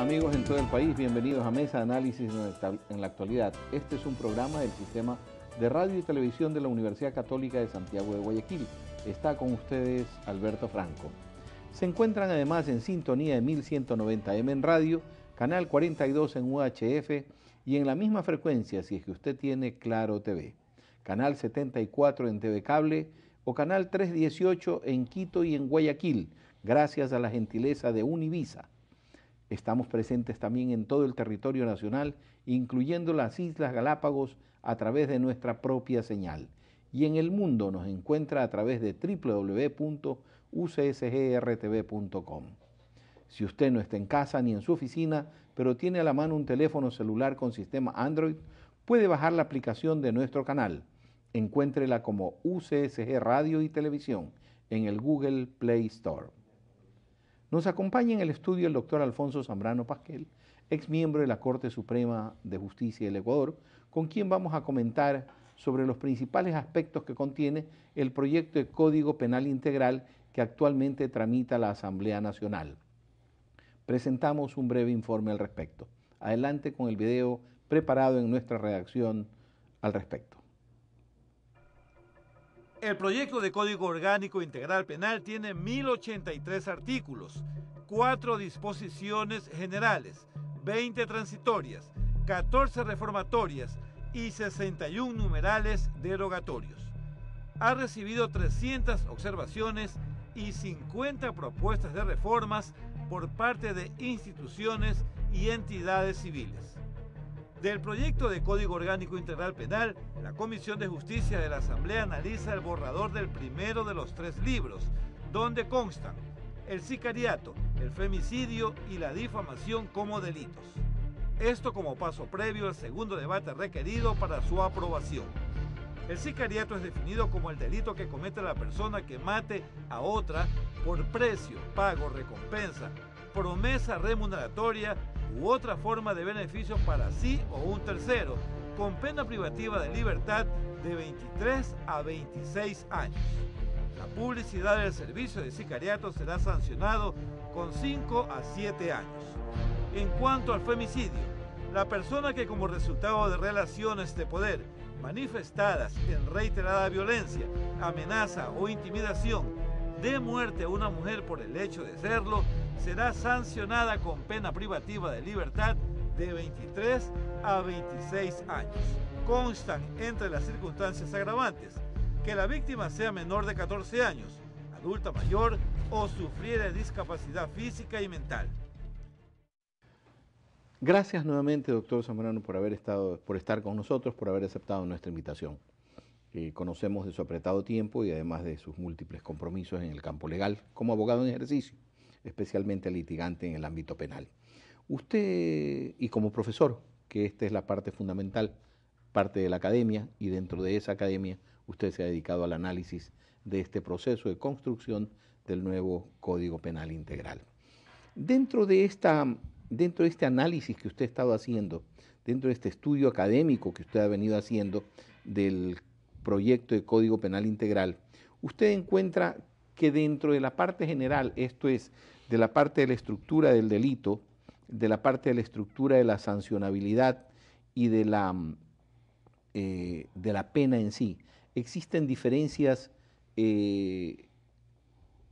Amigos en todo el país, bienvenidos a Mesa de Análisis en la actualidad. Este es un programa del sistema de radio y televisión de la Universidad Católica de Santiago de Guayaquil. Está con ustedes Alberto Franco. Se encuentran además en sintonía de 1190M en radio, canal 42 en UHF y en la misma frecuencia si es que usted tiene Claro TV, canal 74 en TV Cable o canal 318 en Quito y en Guayaquil, gracias a la gentileza de Univisa Estamos presentes también en todo el territorio nacional, incluyendo las Islas Galápagos, a través de nuestra propia señal. Y en el mundo nos encuentra a través de www.ucsgrtv.com. Si usted no está en casa ni en su oficina, pero tiene a la mano un teléfono celular con sistema Android, puede bajar la aplicación de nuestro canal. Encuéntrela como UCSG Radio y Televisión en el Google Play Store. Nos acompaña en el estudio el doctor Alfonso Zambrano Pasquel, ex miembro de la Corte Suprema de Justicia del Ecuador, con quien vamos a comentar sobre los principales aspectos que contiene el proyecto de Código Penal Integral que actualmente tramita la Asamblea Nacional. Presentamos un breve informe al respecto. Adelante con el video preparado en nuestra redacción al respecto. El proyecto de Código Orgánico Integral Penal tiene 1083 artículos, 4 disposiciones generales, 20 transitorias, 14 reformatorias y 61 numerales derogatorios. Ha recibido 300 observaciones y 50 propuestas de reformas por parte de instituciones y entidades civiles del proyecto de Código Orgánico Integral Penal, la Comisión de Justicia de la Asamblea analiza el borrador del primero de los tres libros, donde constan el sicariato, el femicidio y la difamación como delitos. Esto como paso previo al segundo debate requerido para su aprobación. El sicariato es definido como el delito que comete la persona que mate a otra por precio, pago, recompensa, promesa remuneratoria u otra forma de beneficio para sí o un tercero, con pena privativa de libertad de 23 a 26 años. La publicidad del servicio de sicariato será sancionado con 5 a 7 años. En cuanto al femicidio, la persona que como resultado de relaciones de poder manifestadas en reiterada violencia, amenaza o intimidación de muerte a una mujer por el hecho de serlo, será sancionada con pena privativa de libertad de 23 a 26 años. Constan entre las circunstancias agravantes que la víctima sea menor de 14 años, adulta mayor o sufriera discapacidad física y mental. Gracias nuevamente, doctor Zambrano, por haber estado, por estar con nosotros, por haber aceptado nuestra invitación. Eh, conocemos de su apretado tiempo y además de sus múltiples compromisos en el campo legal como abogado en ejercicio especialmente al litigante en el ámbito penal. Usted, y como profesor, que esta es la parte fundamental, parte de la academia, y dentro de esa academia usted se ha dedicado al análisis de este proceso de construcción del nuevo Código Penal Integral. Dentro de, esta, dentro de este análisis que usted ha estado haciendo, dentro de este estudio académico que usted ha venido haciendo del proyecto de Código Penal Integral, usted encuentra que dentro de la parte general, esto es, de la parte de la estructura del delito, de la parte de la estructura de la sancionabilidad y de la, mm, eh, de la pena en sí, existen diferencias eh,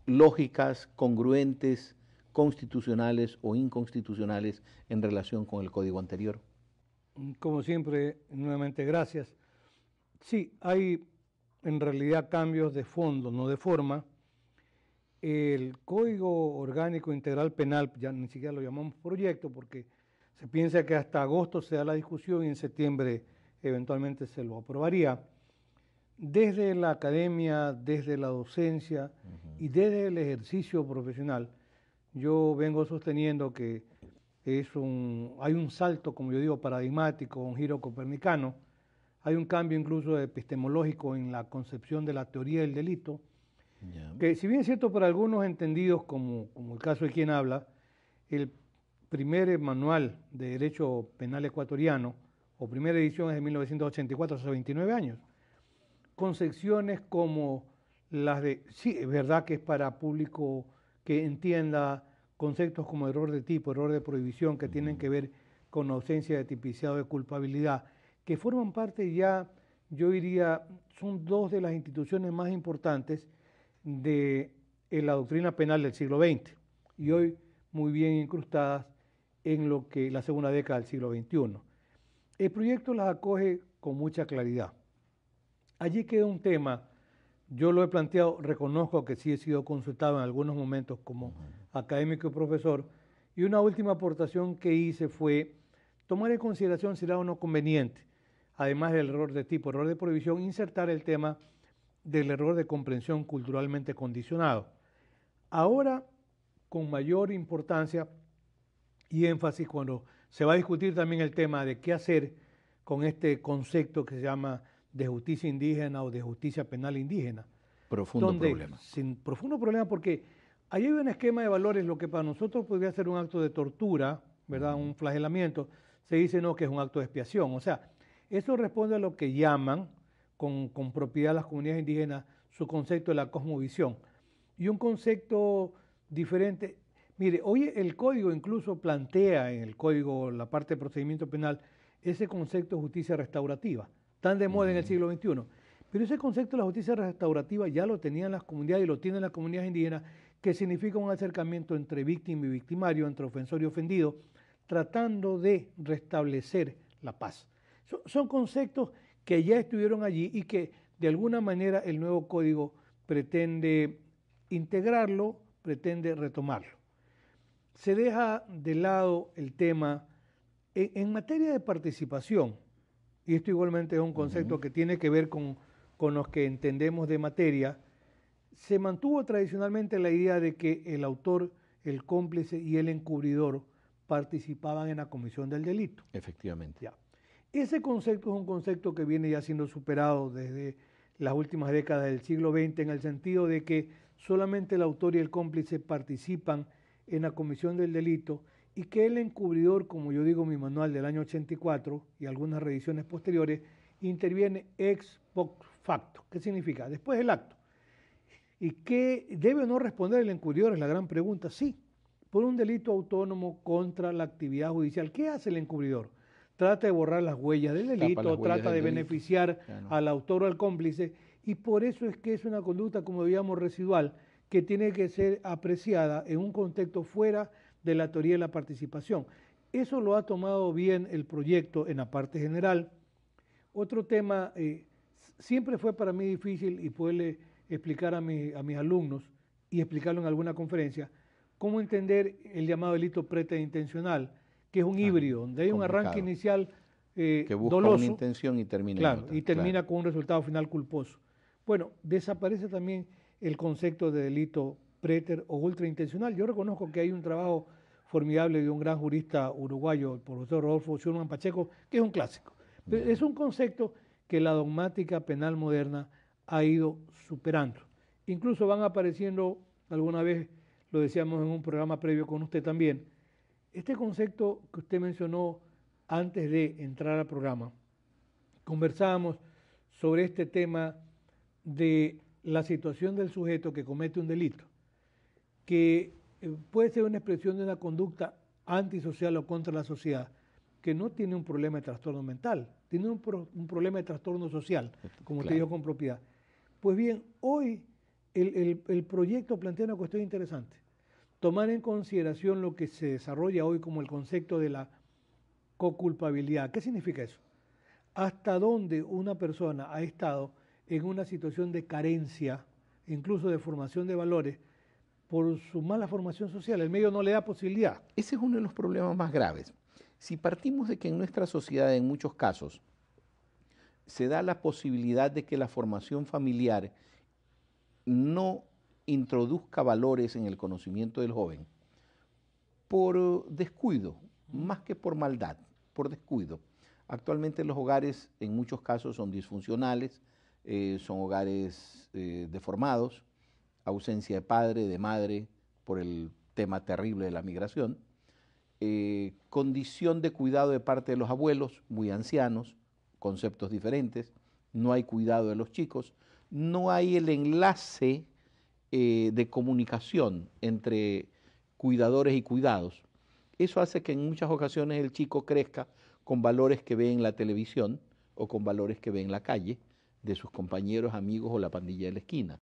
lógicas, congruentes, constitucionales o inconstitucionales en relación con el código anterior. Como siempre, nuevamente gracias. Sí, hay en realidad cambios de fondo, no de forma el Código Orgánico Integral Penal, ya ni siquiera lo llamamos proyecto porque se piensa que hasta agosto se da la discusión y en septiembre eventualmente se lo aprobaría. Desde la academia, desde la docencia y desde el ejercicio profesional, yo vengo sosteniendo que es un, hay un salto, como yo digo, paradigmático, un giro copernicano, hay un cambio incluso epistemológico en la concepción de la teoría del delito, si bien es cierto para algunos entendidos, como, como el caso de quien habla, el primer manual de Derecho Penal Ecuatoriano, o primera edición es de 1984, hace 29 años, concepciones como las de, sí, es verdad que es para público que entienda conceptos como error de tipo, error de prohibición, que tienen que ver con ausencia de tipiciado de culpabilidad, que forman parte ya, yo diría, son dos de las instituciones más importantes de la doctrina penal del siglo XX y hoy muy bien incrustadas en lo que la segunda década del siglo XXI. El proyecto las acoge con mucha claridad. Allí queda un tema, yo lo he planteado, reconozco que sí he sido consultado en algunos momentos como académico y profesor, y una última aportación que hice fue tomar en consideración si era o no conveniente, además del error de tipo, error de prohibición, insertar el tema del error de comprensión culturalmente condicionado. Ahora, con mayor importancia y énfasis, cuando se va a discutir también el tema de qué hacer con este concepto que se llama de justicia indígena o de justicia penal indígena. Profundo problema. Sin profundo problema porque ahí hay un esquema de valores, lo que para nosotros podría ser un acto de tortura, ¿verdad? Un flagelamiento, se dice no que es un acto de expiación. O sea, eso responde a lo que llaman con, propiedad de las comunidades indígenas su concepto de la cosmovisión. Y un concepto diferente, mire, hoy el código incluso plantea en el código, la parte de procedimiento penal, ese concepto de justicia restaurativa, tan de moda en el siglo XXI. Pero ese concepto de la justicia restaurativa ya lo tenían las comunidades y lo tienen las comunidades indígenas, que significa un acercamiento entre víctima y victimario, entre ofensor y ofendido, tratando de restablecer la paz. son conceptos que ya estuvieron allí y que de alguna manera el nuevo código pretende integrarlo, pretende retomarlo. Se deja de lado el tema e, en, materia de participación, y esto igualmente es un concepto que tiene que ver con, con los que entendemos de materia, se mantuvo tradicionalmente la idea de que el autor, el cómplice y el encubridor participaban en la comisión del delito. Efectivamente. Ese concepto es un concepto que viene ya siendo superado desde las últimas décadas del siglo XX en el sentido de que solamente el autor y el cómplice participan en la comisión del delito y que el encubridor, como yo digo en mi manual del año 84 y algunas revisiones posteriores, interviene ex post facto. ¿Qué significa? Después del acto. ¿Y qué debe o no responder el encubridor? Es la gran pregunta. Sí, por un delito autónomo contra la actividad judicial. ¿Qué hace el encubridor? trata de borrar las huellas del delito, trata de beneficiar al autor o al cómplice, y por eso es que es una conducta, como digamos, residual, que tiene que ser apreciada en un contexto fuera de la teoría de la participación. Eso lo ha tomado bien el proyecto en la parte general. Otro tema, eh, siempre fue para mí difícil y puedo explicar a, mis alumnos y explicarlo en alguna conferencia, cómo entender el llamado delito intencional, que es un ah, híbrido, donde hay un arranque inicial eh, que busca doloso, intención y termina y termina con un resultado final culposo. Bueno, desaparece también el concepto de delito preter o ultraintencional. Yo reconozco que hay un trabajo formidable de un gran jurista uruguayo, el profesor Rodolfo Schurman Pacheco, que es un clásico. es un concepto que la dogmática penal moderna ha ido superando. Incluso van apareciendo, alguna vez lo decíamos en un programa previo con usted también, este concepto que usted mencionó antes de entrar al programa, conversábamos sobre este tema de la situación del sujeto que comete un delito, que eh, puede ser una expresión de una conducta antisocial o contra la sociedad, que no tiene un problema de trastorno mental, tiene un, problema de trastorno social, como usted te digo con propiedad. Pues bien, hoy el proyecto plantea una cuestión interesante tomar en consideración lo que se desarrolla hoy como el concepto de la coculpabilidad. ¿Qué significa eso? Hasta dónde una persona ha estado en una situación de carencia, incluso de formación de valores, por su mala formación social. El medio no le da posibilidad. Ese es uno de los problemas más graves. Si partimos de que en nuestra sociedad, en muchos casos, se da la posibilidad de que la formación familiar no introduzca valores en el conocimiento del joven por descuido, más que por maldad, por descuido. Actualmente los hogares en muchos casos son disfuncionales, eh, son hogares eh, deformados, ausencia de padre, de madre, por el tema terrible de la migración, eh, condición de cuidado de parte de los abuelos, muy ancianos, conceptos diferentes, no hay cuidado de los chicos, no hay el enlace eh, de comunicación entre cuidadores y cuidados. Eso hace que en muchas ocasiones el chico crezca con valores que ve en la televisión o con valores que ve en la calle de sus compañeros, amigos o la pandilla de la esquina.